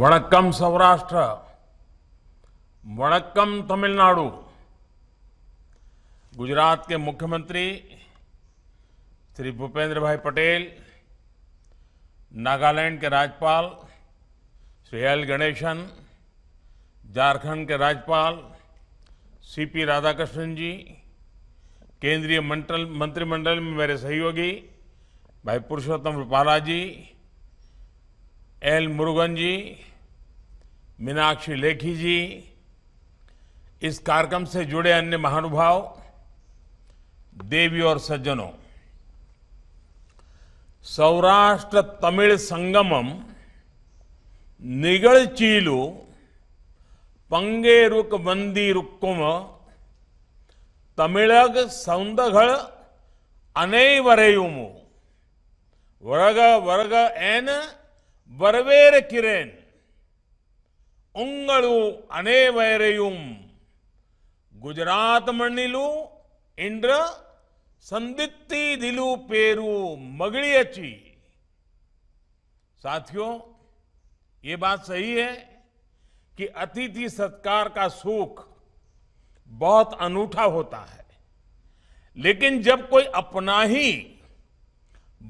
वणक्कम सौराष्ट्र वणक्कम तमिलनाडु गुजरात के मुख्यमंत्री श्री भूपेंद्र भाई पटेल नागालैंड के राज्यपाल श्री एल गणेशन झारखंड के राज्यपाल सीपी राधाकृष्णन जी केंद्रीय मंत्रिमंडल में मेरे सहयोगी भाई पुरुषोत्तम रूपाला जी एल मुरुगन जी मीनाक्षी लेखी जी इस कार्यक्रम से जुड़े अन्य महानुभाव देवी और सज्जनों सौराष्ट्र तमिल संगमम निगल चीलू पंगे रुक बंदी रुकुम तमिल सौंदघळ अनै वरयुमु वर्ग वर्ग एन வரவேற்கிறேன் गुजरात அனைவரையும் इंद्र மண்ணிலும் दिलु पेरु मगड़ी மகிழியச்சி साथियों ये बात सही है कि अतिथि सत्कार का सुख बहुत अनूठा होता है लेकिन जब कोई अपना ही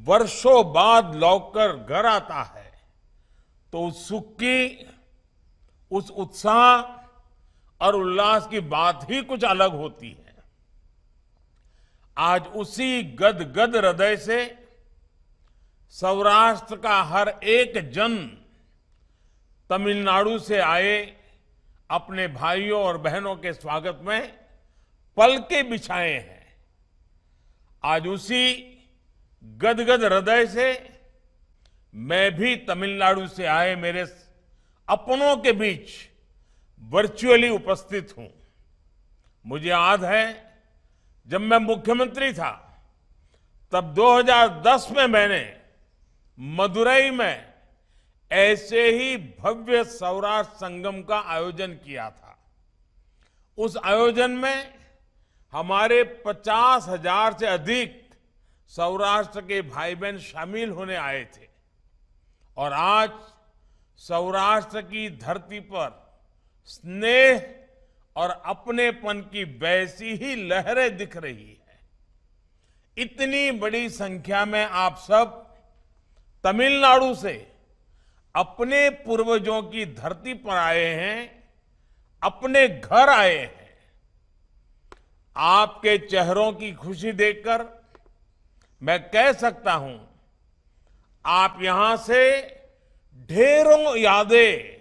वर्षों बाद लौटकर घर आता है तो उस सुख की उस उत्साह और उल्लास की बात ही कुछ अलग होती है आज उसी गदगद हृदय से सौराष्ट्र का हर एक जन तमिलनाडु से आए अपने भाइयों और बहनों के स्वागत में पलके बिछाए हैं आज उसी गदगद हृदय से मैं भी तमिलनाडु से आए मेरे अपनों के बीच वर्चुअली उपस्थित हूं मुझे याद है जब मैं मुख्यमंत्री था तब 2010 में मैंने मदुरई में ऐसे ही भव्य सौराष्ट्र संगम का आयोजन किया था उस आयोजन में हमारे पचास हजार से अधिक सौराष्ट्र के भाई बहन शामिल होने आए थे और आज सौराष्ट्र की धरती पर स्नेह और अपनेपन की वैसी ही लहरें दिख रही है इतनी बड़ी संख्या में आप सब तमिलनाडु से अपने पूर्वजों की धरती पर आए हैं अपने घर आए हैं आपके चेहरों की खुशी देखकर मैं कह सकता हूं आप यहां से ढेरों यादें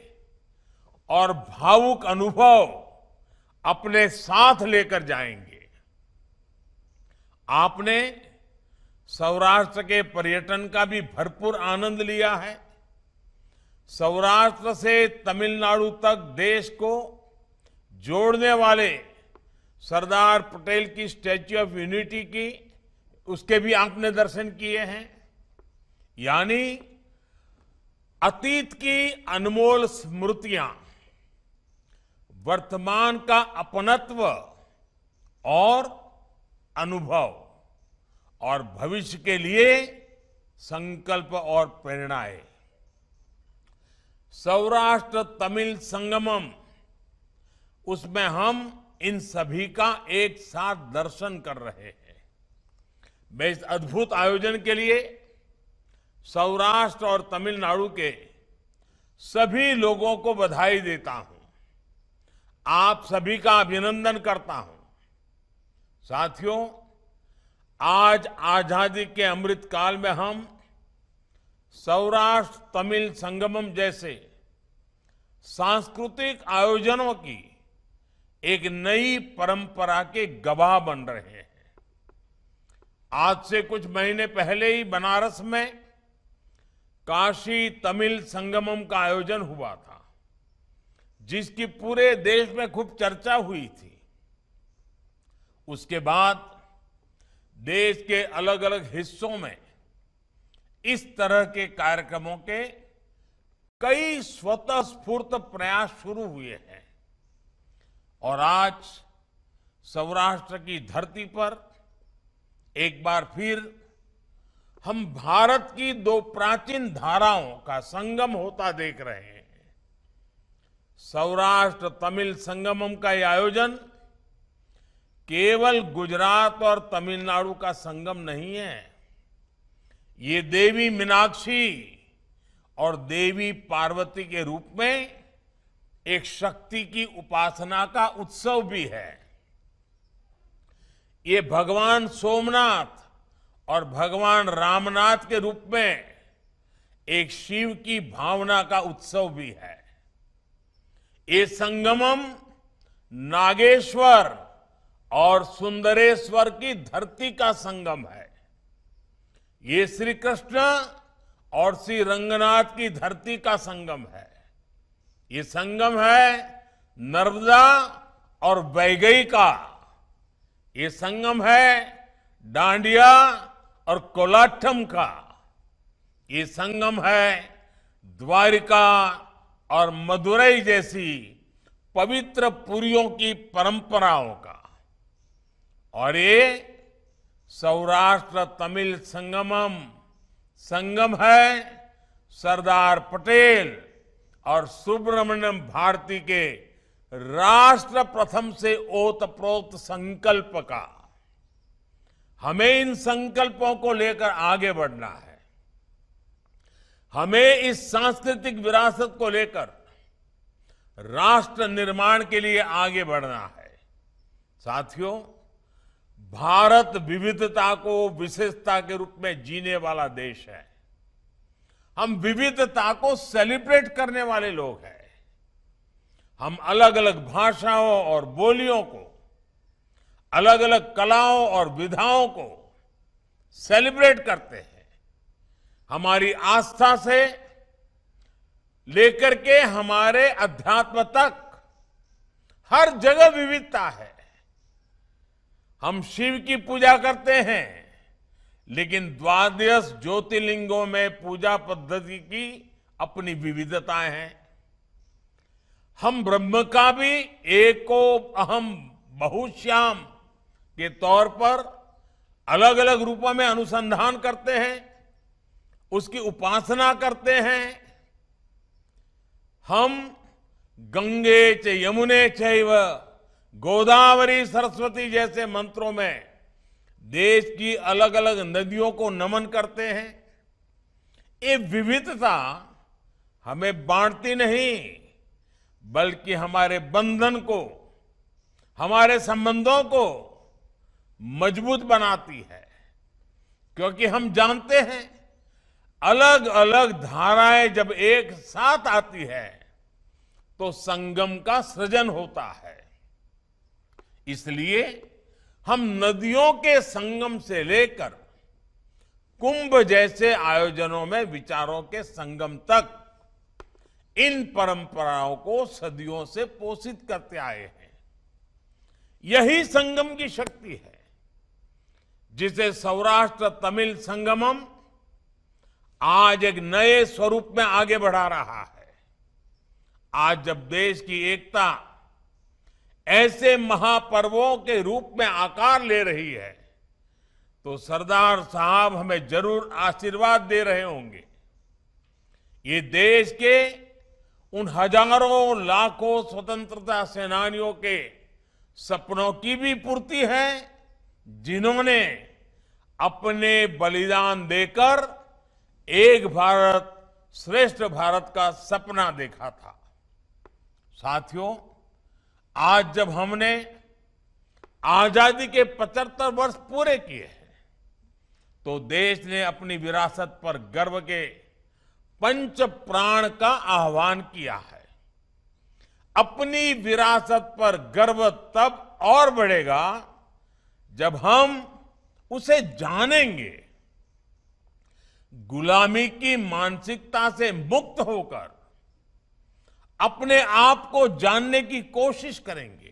और भावुक अनुभव अपने साथ लेकर जाएंगे आपने सौराष्ट्र के पर्यटन का भी भरपूर आनंद लिया है सौराष्ट्र से तमिलनाडु तक देश को जोड़ने वाले सरदार पटेल की स्टैच्यू ऑफ यूनिटी की उसके भी आपने दर्शन किए हैं यानी अतीत की अनमोल स्मृतियां वर्तमान का अपनत्व और अनुभव और भविष्य के लिए संकल्प और प्रेरणाएं सौराष्ट्र तमिल संगमम उसमें हम इन सभी का एक साथ दर्शन कर रहे हैं मैं इस अद्भुत आयोजन के लिए सौराष्ट्र और तमिलनाडु के सभी लोगों को बधाई देता हूं आप सभी का अभिनंदन करता हूं साथियों आज आजादी के अमृत काल में हम सौराष्ट्र तमिल संगमम जैसे सांस्कृतिक आयोजनों की एक नई परंपरा के गवाह बन रहे हैं आज से कुछ महीने पहले ही बनारस में काशी तमिल संगमम का आयोजन हुआ था जिसकी पूरे देश में खूब चर्चा हुई थी उसके बाद देश के अलग अलग हिस्सों में इस तरह के कार्यक्रमों के कई स्वतः स्फूर्त प्रयास शुरू हुए हैं और आज सौराष्ट्र की धरती पर एक बार फिर हम भारत की दो प्राचीन धाराओं का संगम होता देख रहे हैं सौराष्ट्र तमिल संगमम का यह आयोजन केवल गुजरात और तमिलनाडु का संगम नहीं है ये देवी मीनाक्षी और देवी पार्वती के रूप में एक शक्ति की उपासना का उत्सव भी है ये भगवान सोमनाथ और भगवान रामनाथ के रूप में एक शिव की भावना का उत्सव भी है ये संगमम नागेश्वर और सुंदरेश्वर की धरती का संगम है ये श्री कृष्ण और श्री रंगनाथ की धरती का संगम है ये संगम है नर्मदा और बैगई का ये संगम है डांडिया और कोलाठम का ये संगम है द्वारिका और मदुरई जैसी पवित्र पुरियों की परंपराओं का और ये सौराष्ट्र तमिल संगमम संगम है सरदार पटेल और सुब्रमण्यम भारती के राष्ट्र प्रथम से ओतप्रोत संकल्प का हमें इन संकल्पों को लेकर आगे बढ़ना है हमें इस सांस्कृतिक विरासत को लेकर राष्ट्र निर्माण के लिए आगे बढ़ना है साथियों भारत विविधता को विशेषता के रूप में जीने वाला देश है हम विविधता को सेलिब्रेट करने वाले लोग हैं हम अलग अलग भाषाओं और बोलियों को अलग अलग कलाओं और विधाओं को सेलिब्रेट करते हैं हमारी आस्था से लेकर के हमारे अध्यात्म तक हर जगह विविधता है हम शिव की पूजा करते हैं लेकिन द्वादश ज्योतिर्लिंगों में पूजा पद्धति की अपनी विविधताएं हैं हम ब्रह्म का भी एको अहम बहुश्याम के तौर पर अलग अलग रूपों में अनुसंधान करते हैं उसकी उपासना करते हैं हम गंगे च यमुने चैव गोदावरी सरस्वती जैसे मंत्रों में देश की अलग अलग नदियों को नमन करते हैं ये विविधता हमें बांटती नहीं बल्कि हमारे बंधन को हमारे संबंधों को मजबूत बनाती है क्योंकि हम जानते हैं अलग अलग धाराएं जब एक साथ आती है तो संगम का सृजन होता है इसलिए हम नदियों के संगम से लेकर कुंभ जैसे आयोजनों में विचारों के संगम तक इन परंपराओं को सदियों से पोषित करते आए हैं यही संगम की शक्ति है जिसे सौराष्ट्र तमिल संगमम आज एक नए स्वरूप में आगे बढ़ा रहा है आज जब देश की एकता ऐसे महापर्वों के रूप में आकार ले रही है तो सरदार साहब हमें जरूर आशीर्वाद दे रहे होंगे ये देश के उन हजारों लाखों स्वतंत्रता सेनानियों के सपनों की भी पूर्ति है जिन्होंने अपने बलिदान देकर एक भारत श्रेष्ठ भारत का सपना देखा था साथियों आज जब हमने आजादी के 75 वर्ष पूरे किए हैं तो देश ने अपनी विरासत पर गर्व के पंच प्राण का आह्वान किया है अपनी विरासत पर गर्व तब और बढ़ेगा जब हम उसे जानेंगे गुलामी की मानसिकता से मुक्त होकर अपने आप को जानने की कोशिश करेंगे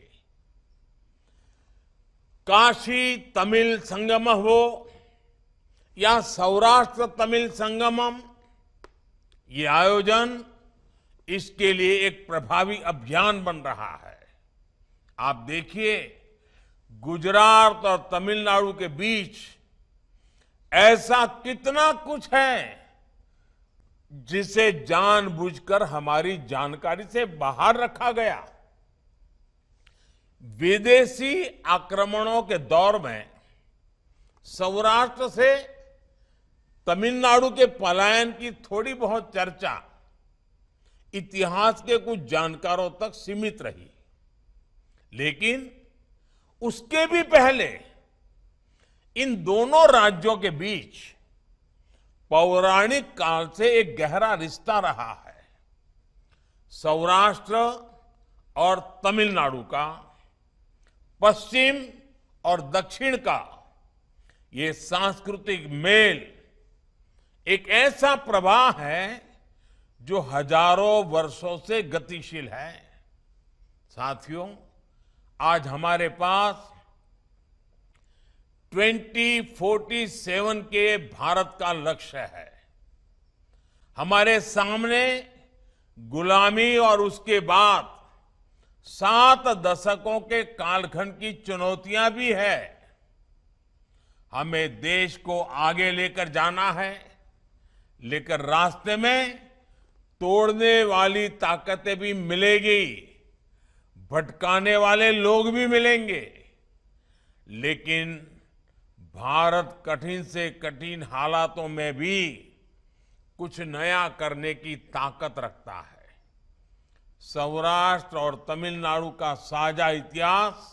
काशी तमिल संगम हो या सौराष्ट्र तमिल संगमम ये आयोजन इसके लिए एक प्रभावी अभियान बन रहा है आप देखिए गुजरात और तमिलनाडु के बीच ऐसा कितना कुछ है जिसे जानबूझकर हमारी जानकारी से बाहर रखा गया विदेशी आक्रमणों के दौर में सौराष्ट्र से तमिलनाडु के पलायन की थोड़ी बहुत चर्चा इतिहास के कुछ जानकारों तक सीमित रही लेकिन उसके भी पहले इन दोनों राज्यों के बीच पौराणिक काल से एक गहरा रिश्ता रहा है सौराष्ट्र और तमिलनाडु का पश्चिम और दक्षिण का ये सांस्कृतिक मेल एक ऐसा प्रवाह है जो हजारों वर्षों से गतिशील है साथियों आज हमारे पास 2047 के भारत का लक्ष्य है हमारे सामने गुलामी और उसके बाद सात दशकों के कालखंड की चुनौतियां भी है हमें देश को आगे लेकर जाना है लेकर रास्ते में तोड़ने वाली ताकतें भी मिलेगी भटकाने वाले लोग भी मिलेंगे लेकिन भारत कठिन से कठिन हालातों में भी कुछ नया करने की ताकत रखता है सौराष्ट्र और तमिलनाडु का साझा इतिहास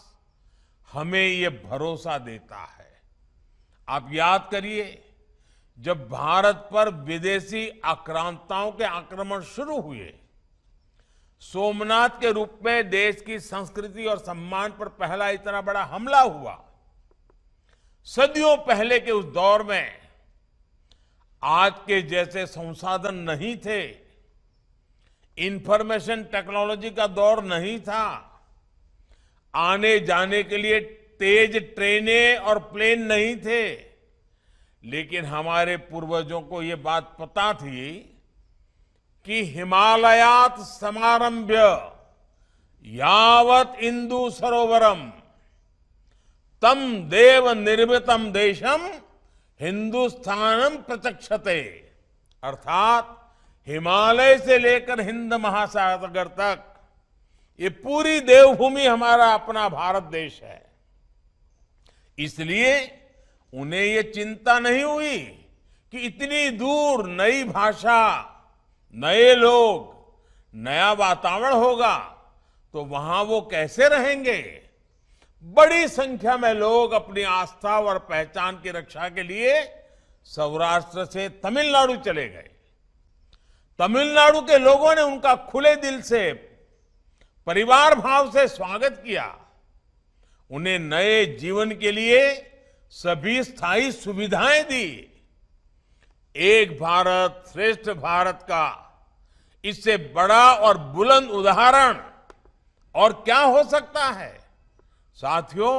हमें ये भरोसा देता है आप याद करिए जब भारत पर विदेशी आक्रांताओं के आक्रमण शुरू हुए सोमनाथ के रूप में देश की संस्कृति और सम्मान पर पहला इतना बड़ा हमला हुआ सदियों पहले के उस दौर में आज के जैसे संसाधन नहीं थे इंफॉर्मेशन टेक्नोलॉजी का दौर नहीं था आने जाने के लिए तेज ट्रेनें और प्लेन नहीं थे लेकिन हमारे पूर्वजों को ये बात पता थी कि हिमालयात समारंभ्य यावत इंदु सरोवरम तम देव निर्मितम देशम हिंदुस्थानम प्रत्यक्षते अर्थात हिमालय से लेकर हिंद महासागर तक ये पूरी देवभूमि हमारा अपना भारत देश है इसलिए उन्हें ये चिंता नहीं हुई कि इतनी दूर नई भाषा नए लोग नया वातावरण होगा तो वहां वो कैसे रहेंगे बड़ी संख्या में लोग अपनी आस्था और पहचान की रक्षा के लिए सौराष्ट्र से तमिलनाडु चले गए तमिलनाडु के लोगों ने उनका खुले दिल से परिवार भाव से स्वागत किया उन्हें नए जीवन के लिए सभी स्थायी सुविधाएं दी एक भारत श्रेष्ठ भारत का इससे बड़ा और बुलंद उदाहरण और क्या हो सकता है साथियों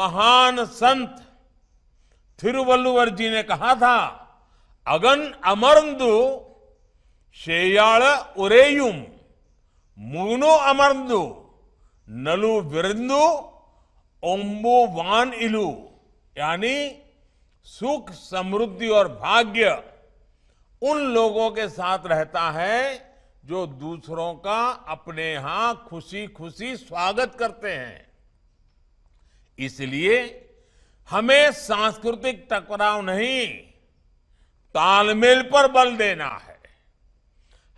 महान संत थिरुवल्लुवर जी ने कहा था अगन अमरंदु शेयाल उरेयुम मूनो अमरंदु नलु विरंदु ओम्बु वान इलु यानी सुख समृद्धि और भाग्य उन लोगों के साथ रहता है जो दूसरों का अपने यहां खुशी खुशी स्वागत करते हैं इसलिए हमें सांस्कृतिक टकराव नहीं तालमेल पर बल देना है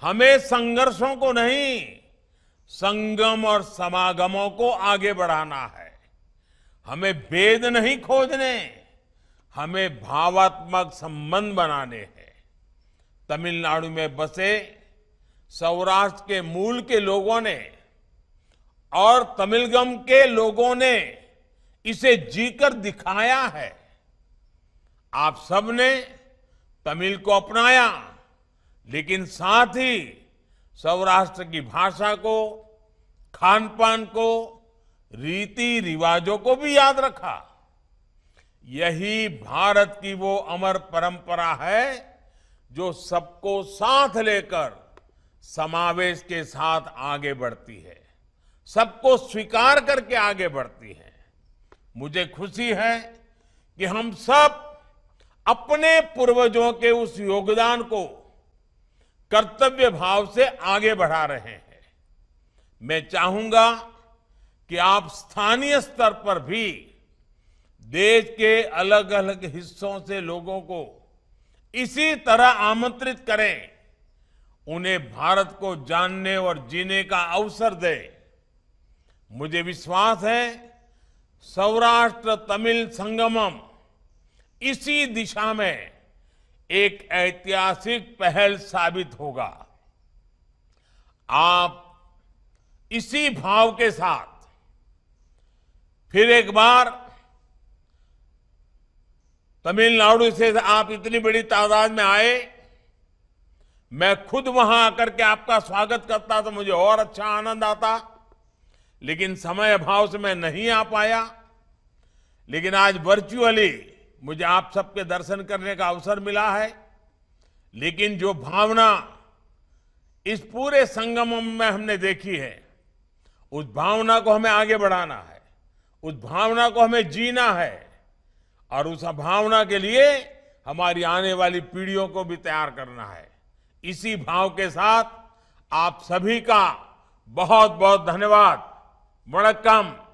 हमें संघर्षों को नहीं संगम और समागमों को आगे बढ़ाना है हमें भेद नहीं खोजने हमें भावात्मक संबंध बनाने हैं तमिलनाडु में बसे सौराष्ट्र के मूल के लोगों ने और तमिलगम के लोगों ने इसे जीकर दिखाया है आप सबने तमिल को अपनाया लेकिन साथ ही सौराष्ट्र की भाषा को खान पान को रीति रिवाजों को भी याद रखा यही भारत की वो अमर परंपरा है जो सबको साथ लेकर समावेश के साथ आगे बढ़ती है सबको स्वीकार करके आगे बढ़ती है मुझे खुशी है कि हम सब अपने पूर्वजों के उस योगदान को कर्तव्य भाव से आगे बढ़ा रहे हैं मैं चाहूंगा कि आप स्थानीय स्तर पर भी देश के अलग अलग हिस्सों से लोगों को इसी तरह आमंत्रित करें उन्हें भारत को जानने और जीने का अवसर दे मुझे विश्वास है सौराष्ट्र तमिल संगमम इसी दिशा में एक ऐतिहासिक पहल साबित होगा आप इसी भाव के साथ फिर एक बार तमिलनाडु से आप इतनी बड़ी तादाद में आए मैं खुद वहां आकर के आपका स्वागत करता तो मुझे और अच्छा आनंद आता लेकिन समय अभाव से मैं नहीं आ पाया लेकिन आज वर्चुअली मुझे आप सबके दर्शन करने का अवसर मिला है लेकिन जो भावना इस पूरे संगम में हमने देखी है उस भावना को हमें आगे बढ़ाना है उस भावना को हमें जीना है और उस भावना के लिए हमारी आने वाली पीढ़ियों को भी तैयार करना है इसी भाव के साथ आप सभी का बहुत बहुत धन्यवाद वणक्कम